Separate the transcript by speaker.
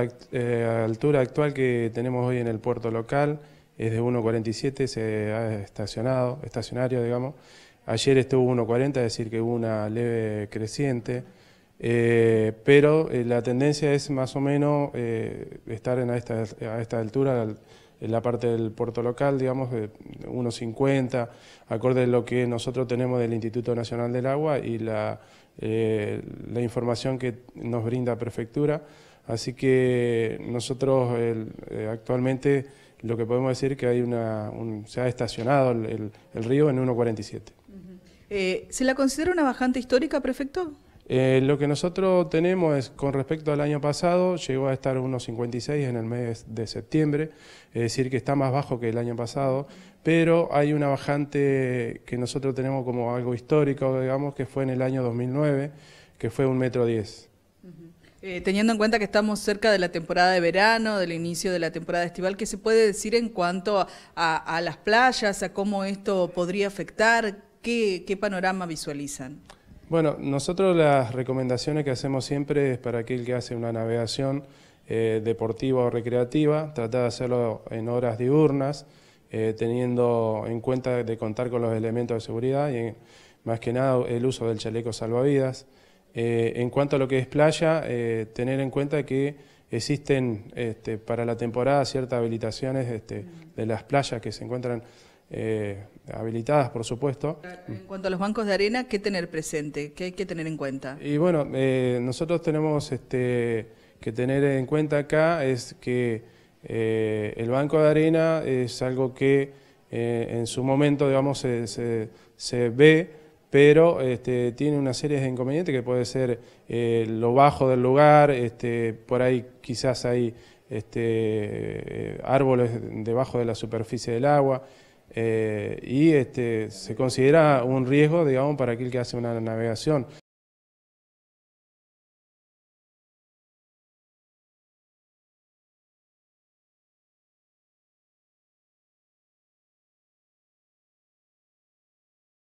Speaker 1: La eh, altura actual que tenemos hoy en el puerto local es de 1,47, se ha estacionado, estacionario, digamos. Ayer estuvo 1,40, es decir, que hubo una leve creciente, eh, pero eh, la tendencia es más o menos estar en a esta, a esta altura en la parte del puerto local, digamos, de 1,50, acorde a lo que nosotros tenemos del Instituto Nacional del Agua y la, eh, la información que nos brinda Prefectura. Así que nosotros eh, actualmente lo que podemos decir que hay una, se ha estacionado el, el, río en 1,47.
Speaker 2: Eh, ¿Se la considera una bajante histórica, prefecto?
Speaker 1: Eh, lo que nosotros tenemos es, con respecto al año pasado, llegó a estar unos 56 en el mes de septiembre, es decir, que está más bajo que el año pasado, pero hay una bajante que nosotros tenemos como algo histórico, digamos, que fue en el año 2009, que fue un metro 10.
Speaker 2: Eh, teniendo en cuenta que estamos cerca de la temporada de verano, del inicio de la temporada estival, ¿qué se puede decir en cuanto a, las playas, a cómo esto podría afectar? qué panorama visualizan?
Speaker 1: Bueno, nosotros las recomendaciones que hacemos siempre es para aquel que hace una navegación eh, deportiva o recreativa, tratar de hacerlo en horas diurnas, eh, teniendo en cuenta de contar con los elementos de seguridad y más que nada el uso del chaleco salvavidas. Eh, en cuanto a lo que es playa, tener en cuenta que existen este, para la temporada ciertas habilitaciones este, de las playas que se encuentran eh, habilitadas, por supuesto.
Speaker 2: En cuanto a los bancos de arena, ¿qué tener presente? ¿Qué hay que tener en cuenta?
Speaker 1: Y bueno, eh, nosotros tenemos este, que tener en cuenta acá es que eh, el banco de arena es algo que en su momento, digamos, se, ve pero este, tiene una serie de inconvenientes que puede ser lo bajo del lugar, este, por ahí quizás hay árboles debajo de la superficie del agua. Eh, y este, se considera un riesgo, digamos, para aquel que hace una navegación.